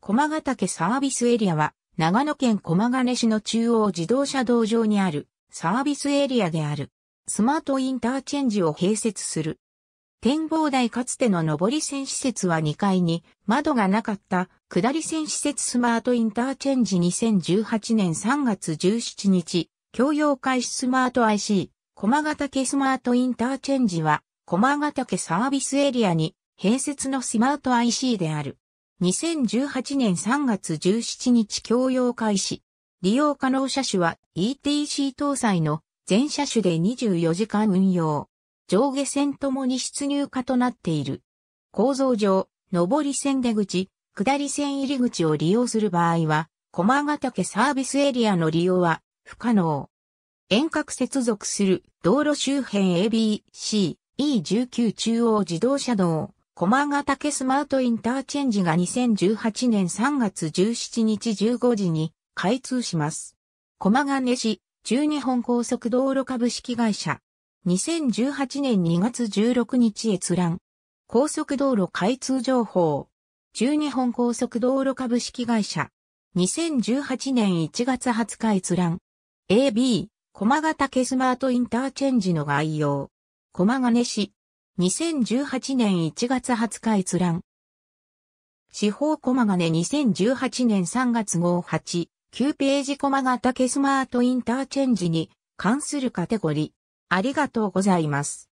駒ヶ岳サービスエリアは、長野県駒ヶ根市の中央自動車道上にあるサービスエリアである。スマートインターチェンジを併設する。展望台かつての上り線施設は2階に窓がなかった下り線施設スマートインターチェンジ2018年3月17日、共用開始スマート IC、駒ヶ岳スマートインターチェンジは駒ヶ岳サービスエリアに併設のスマート IC である。2018年3月17日供用開始。利用可能車種は ETC 搭載の全車種で24時間運用。上下線ともに出入化となっている。構造上、上り線出口、下り線入り口を利用する場合は、駒ヶ岳サービスエリアの利用は不可能。遠隔接続する道路周辺 ABC E19 中央自動車道。駒ヶ岳スマートインターチェンジが2018年3月17日15時に開通します。駒ヶ根市、中日本高速道路株式会社。2018年2月16日閲覧。高速道路開通情報。中日本高速道路株式会社。2018年1月20日閲覧。AB、駒ヶ岳スマートインターチェンジの概要。駒ヶ根市。2018年1月20日閲覧。司法駒金2018年3月号8、9ページ駒形ケスマートインターチェンジに関するカテゴリー。ありがとうございます。